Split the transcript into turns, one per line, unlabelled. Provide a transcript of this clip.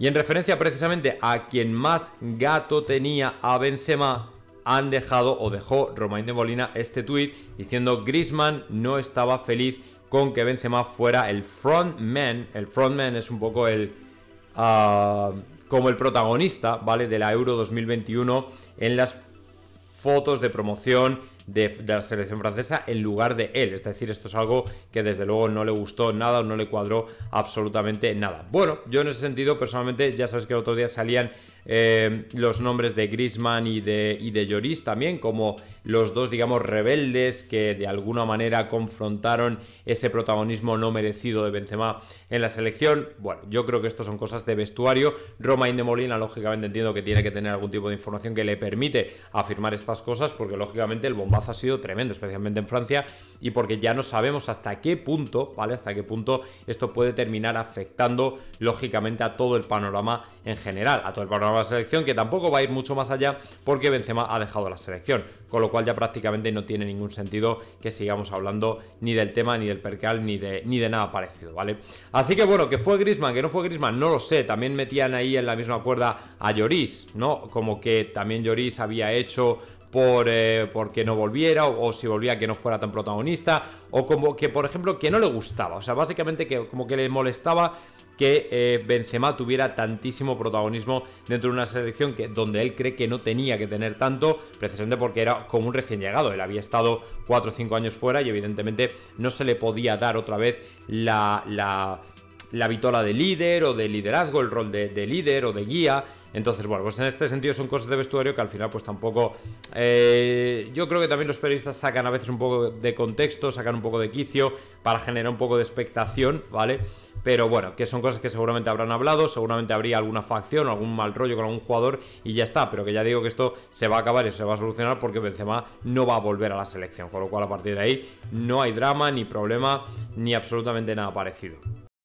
Y en referencia precisamente a quien más gato tenía a Benzema, han dejado o dejó Romain de Molina este tuit diciendo Griezmann no estaba feliz con que Benzema fuera el frontman. El frontman es un poco el... Ah, como el protagonista, ¿vale? De la Euro 2021 en las fotos de promoción de, la selección francesa en lugar de él. Es decir, esto es algo que desde luego no le gustó nada o no le cuadró absolutamente nada. Bueno, yo en ese sentido, personalmente, ya sabes que el otro día salían eh, los nombres de Grisman y de, Lloris también, como los dos, digamos, rebeldes que de alguna manera confrontaron ese protagonismo no merecido de Benzema en la selección. Bueno, yo creo que esto son cosas de vestuario. Romain de Molina, lógicamente, entiendo que tiene que tener algún tipo de información que le permite afirmar estas cosas, porque lógicamente el bomba ha sido tremendo, especialmente en Francia, y porque ya no sabemos hasta qué punto, ¿vale? Hasta qué punto esto puede terminar afectando, lógicamente, a todo el panorama en general, a todo el panorama de selección, que tampoco va a ir mucho más allá porque Benzema ha dejado la selección, con lo cual ya prácticamente no tiene ningún sentido que sigamos hablando ni del tema, ni del percal, ni de, ni de nada parecido, ¿vale? Así que bueno, que fue Grisman, que no fue Grisman, no lo sé, también metían ahí en la misma cuerda a Lloris, ¿no? Como que también Lloris había hecho por eh, porque no volviera o, si volvía que no fuera tan protagonista o como que por ejemplo que no le gustaba, o sea, básicamente que como que le molestaba que eh, Benzema tuviera tantísimo protagonismo dentro de una selección que, donde él cree que no tenía que tener tanto, precisamente porque era como un recién llegado, él había estado 4 o 5 años fuera y evidentemente no se le podía dar otra vez la la vitola de líder o de liderazgo, el rol de, líder o de guía. Entonces, bueno, pues en este sentido son cosas de vestuario que al final pues tampoco... Eh, yo creo que también los periodistas sacan a veces un poco de contexto, sacan un poco de quicio para generar un poco de expectación, ¿vale? Pero bueno, que son cosas que seguramente habrán hablado, seguramente habría alguna facción o algún mal rollo con algún jugador y ya está, pero que ya digo que esto se va a acabar y se va a solucionar porque Benzema no va a volver a la selección, con lo cual a partir de ahí no hay drama, ni problema, ni absolutamente nada parecido.